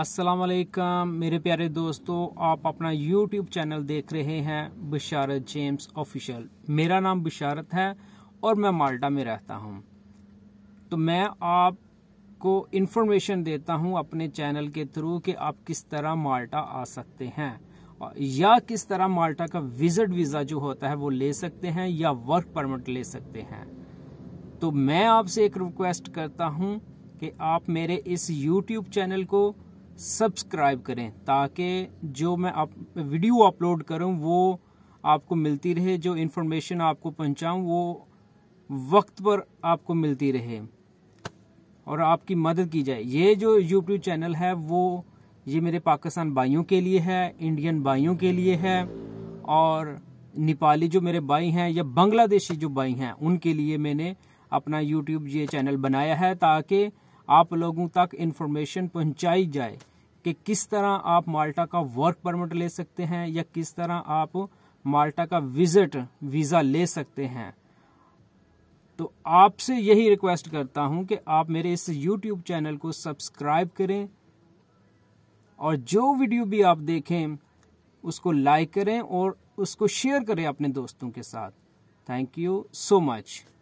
असलकम मेरे प्यारे दोस्तों आप अपना यूट्यूब चैनल देख रहे हैं बशारत जेम्स ऑफिशियल मेरा नाम बशारत है और मैं माल्टा में रहता हूँ तो मैं आपको इन्फॉर्मेशन देता हूँ अपने चैनल के थ्रू कि आप किस तरह माल्टा आ सकते हैं या किस तरह माल्टा का विजिट वीज़ा जो होता है वो ले सकते हैं या वर्क परमिट ले सकते हैं तो मैं आपसे एक रिक्वेस्ट करता हूँ कि आप मेरे इस यूट्यूब चैनल को सब्सक्राइब करें ताकि जो मैं आप वीडियो अपलोड करूं वो आपको मिलती रहे जो इन्फॉर्मेशन आपको पहुंचाऊं वो वक्त पर आपको मिलती रहे और आपकी मदद की जाए ये जो यूट्यूब चैनल है वो ये मेरे पाकिस्तान भाइयों के लिए है इंडियन भाइयों के लिए है और नेपाली जो मेरे भाई हैं या बांग्लादेशी जो भाई हैं उनके लिए मैंने अपना यूट्यूब ये चैनल बनाया है ताकि आप लोगों तक इन्फॉर्मेशन पहुंचाई जाए कि किस तरह आप माल्टा का वर्क परमिट ले सकते हैं या किस तरह आप माल्टा का विजिट वीज़ा ले सकते हैं तो आपसे यही रिक्वेस्ट करता हूं कि आप मेरे इस यूट्यूब चैनल को सब्सक्राइब करें और जो वीडियो भी आप देखें उसको लाइक करें और उसको शेयर करें अपने दोस्तों के साथ थैंक यू सो मच